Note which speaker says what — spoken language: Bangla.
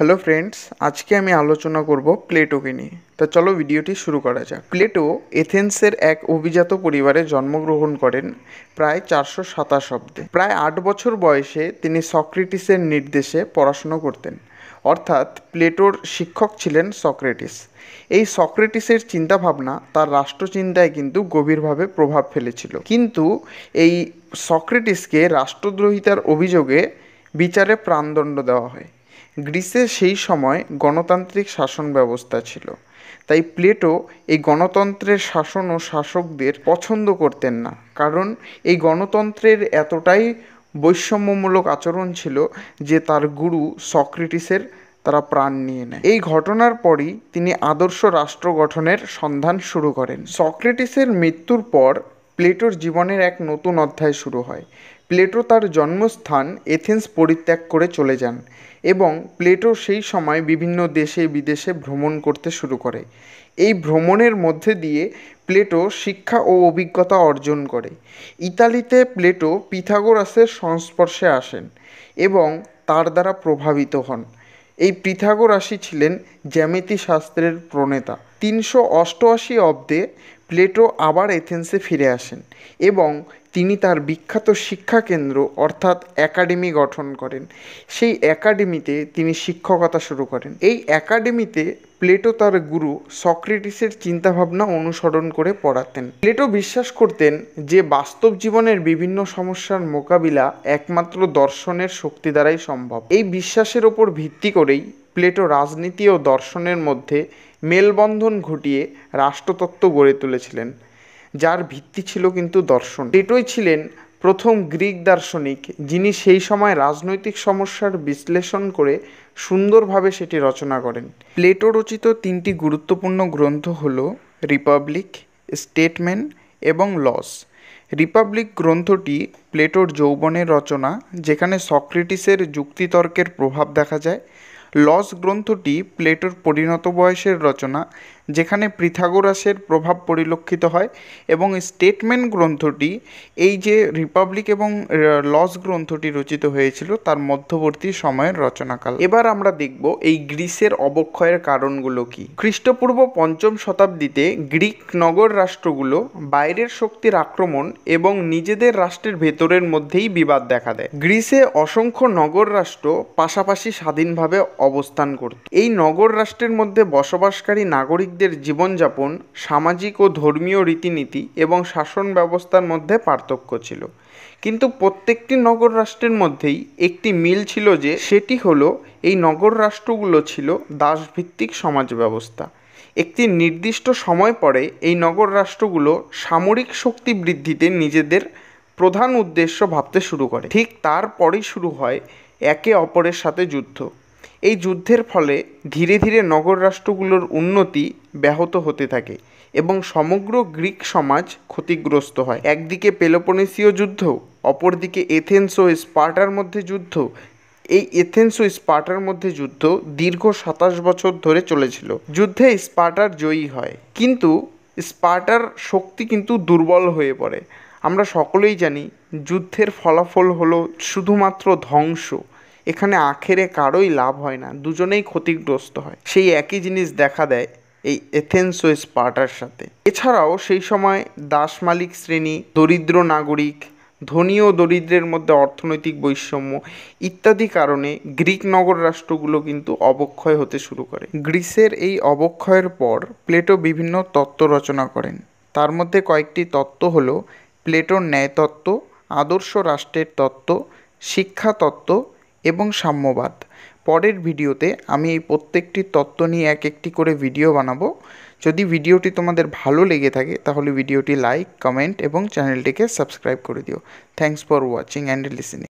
Speaker 1: হ্যালো ফ্রেন্ডস আজকে আমি আলোচনা করব প্লেটোকে নিয়ে তা চলো ভিডিওটি শুরু করা যাক প্লেটো এথেন্সের এক অভিজাত পরিবারে জন্মগ্রহণ করেন প্রায় চারশো সাতাশ অব্দে প্রায় আট বছর বয়সে তিনি সক্রেটিসের নির্দেশে পড়াশুনো করতেন অর্থাৎ প্লেটোর শিক্ষক ছিলেন সক্রেটিস এই সক্রেটিসের চিন্তাভাবনা তার রাষ্ট্রচিন্তায় কিন্তু গভীরভাবে প্রভাব ফেলেছিল কিন্তু এই সক্রেটিসকে রাষ্ট্রদ্রোহিতার অভিযোগে বিচারে প্রাণদণ্ড দেওয়া হয় গ্রিসে সেই সময় গণতান্ত্রিক শাসন ব্যবস্থা ছিল তাই প্লেটো এই গণতন্ত্রের শাসন ও শাসকদের পছন্দ করতেন না কারণ এই গণতন্ত্রের এতটাই বৈষম্যমূলক আচরণ ছিল যে তার গুরু সক্রেটিসের তারা প্রাণ নিয়ে নেয় এই ঘটনার পরই তিনি আদর্শ রাষ্ট্র গঠনের সন্ধান শুরু করেন সক্রেটিসের মৃত্যুর পর প্লেটোর জীবনের এক নতুন অধ্যায় শুরু হয় প্লেটো তার জন্মস্থান এথেন্স পরিত্যাগ করে চলে যান এবং প্লেটো সেই সময় বিভিন্ন দেশে বিদেশে ভ্রমণ করতে শুরু করে এই ভ্রমণের মধ্যে দিয়ে প্লেটো শিক্ষা ও অভিজ্ঞতা অর্জন করে ইতালিতে প্লেটো পিথাগোরাসের সংস্পর্শে আসেন এবং তার দ্বারা প্রভাবিত হন এই পিথাগোরাসই ছিলেন জ্যামিতি শাস্ত্রের প্রণেতা তিনশো অষ্টআশি অব্দে প্লেটো আবার এথেন্সে ফিরে আসেন এবং তিনি তার বিখ্যাত শিক্ষাকেন্দ্র অর্থাৎ অ্যাকাডেমি গঠন করেন সেই অ্যাকাডেমিতে তিনি শিক্ষকতা শুরু করেন এই অ্যাকাডেমিতে প্লেটো তার গুরু সক্রেটিসের চিন্তাভাবনা অনুসরণ করে পড়াতেন প্লেটো বিশ্বাস করতেন যে বাস্তব জীবনের বিভিন্ন সমস্যার মোকাবিলা একমাত্র দর্শনের শক্তি দ্বারাই সম্ভব এই বিশ্বাসের ওপর ভিত্তি করেই প্লেটো রাজনীতি ও দর্শনের মধ্যে মেলবন্ধন ঘটিয়ে রাষ্ট্রতত্ত্ব গড়ে তুলেছিলেন যার ভিত্তি ছিল কিন্তু দর্শন প্লেটোই ছিলেন প্রথম গ্রিক দার্শনিক যিনি সেই সময় রাজনৈতিক সমস্যার বিশ্লেষণ করে সুন্দরভাবে সেটি রচনা করেন প্লেটো রচিত তিনটি গুরুত্বপূর্ণ গ্রন্থ হল রিপাবলিক স্টেটমেন্ট এবং লস রিপাবলিক গ্রন্থটি প্লেটোর যৌবনের রচনা যেখানে সক্রেটিসের যুক্তিতর্কের প্রভাব দেখা যায় লস গ্রন্থটি প্লেটোর পরিণত বয়সের রচনা যেখানে পৃথাগোরাসের প্রভাব পরিলক্ষিত হয় এবং স্টেটমেন্ট গ্রন্থটি এই যে রিপাবলিক এবং লস গ্রন্থটি রচিত হয়েছিল তার মধ্যবর্তী সময়ের রচনাকাল এবার আমরা দেখব এই গ্রিসের অবক্ষয়ের কারণগুলো কি খ্রিস্টপূর্ব পঞ্চম শতাব্দীতে গ্রিক নগর রাষ্ট্রগুলো বাইরের শক্তির আক্রমণ এবং নিজেদের রাষ্ট্রের ভেতরের মধ্যেই বিবাদ দেখা দেয় গ্রিসে অসংখ্য নগর রাষ্ট্র পাশাপাশি স্বাধীনভাবে অবস্থান করত এই নগর রাষ্ট্রের মধ্যে বসবাসকারী নাগরিক নাগরিকদের জীবনযাপন সামাজিক ও ধর্মীয় রীতিনীতি এবং শাসন ব্যবস্থার মধ্যে পার্থক্য ছিল কিন্তু প্রত্যেকটি নগর রাষ্ট্রের মধ্যেই একটি মিল ছিল যে সেটি হলো এই নগর রাষ্ট্রগুলো ছিল দাসভিত্তিক সমাজ ব্যবস্থা একটি নির্দিষ্ট সময় পরে এই নগর রাষ্ট্রগুলো সামরিক শক্তি বৃদ্ধিতে নিজেদের প্রধান উদ্দেশ্য ভাবতে শুরু করে ঠিক তারপরেই শুরু হয় একে অপরের সাথে যুদ্ধ এই যুদ্ধের ফলে ধীরে ধীরে নগর রাষ্ট্রগুলোর উন্নতি ব্যাহত হতে থাকে এবং সমগ্র গ্রিক সমাজ ক্ষতিগ্রস্ত হয় একদিকে পেলোপনেসীয় যুদ্ধ অপরদিকে এথেন্স ও স্পার্টার মধ্যে যুদ্ধ এই এথেন্স ও স্পার্টার মধ্যে যুদ্ধ দীর্ঘ সাতাশ বছর ধরে চলেছিল যুদ্ধে স্পার্টার জয়ী হয় কিন্তু স্পার্টার শক্তি কিন্তু দুর্বল হয়ে পড়ে আমরা সকলেই জানি যুদ্ধের ফলাফল হলো শুধুমাত্র ধ্বংস এখানে আখেরে কারোই লাভ হয় না দুজনেই ক্ষতিগ্রস্ত হয় সেই একই জিনিস দেখা দেয় এই এথেন্সো স্পার্টার সাথে এছাড়াও সেই সময় দাস মালিক শ্রেণী দরিদ্র নাগরিক ধনী ও দরিদ্রের মধ্যে অর্থনৈতিক বৈষম্য ইত্যাদি কারণে গ্রিক নগর রাষ্ট্রগুলো কিন্তু অবক্ষয় হতে শুরু করে গ্রিসের এই অবক্ষয়ের পর প্লেটো বিভিন্ন তত্ত্ব রচনা করেন তার মধ্যে কয়েকটি তত্ত্ব হলো প্লেটোর ন্যায়তত্ত্ব আদর্শ রাষ্ট্রের তত্ত্ব শিক্ষা তত্ত্ব এবং সাম্যবাদ পরের ভিডিওতে আমি এই প্রত্যেকটি তত্ত্ব নিয়ে এক একটি করে ভিডিও বানাবো যদি ভিডিওটি তোমাদের ভালো লেগে থাকে তাহলে ভিডিওটি লাইক কমেন্ট এবং চ্যানেলটিকে সাবস্ক্রাইব করে দিও thanks for watching and listening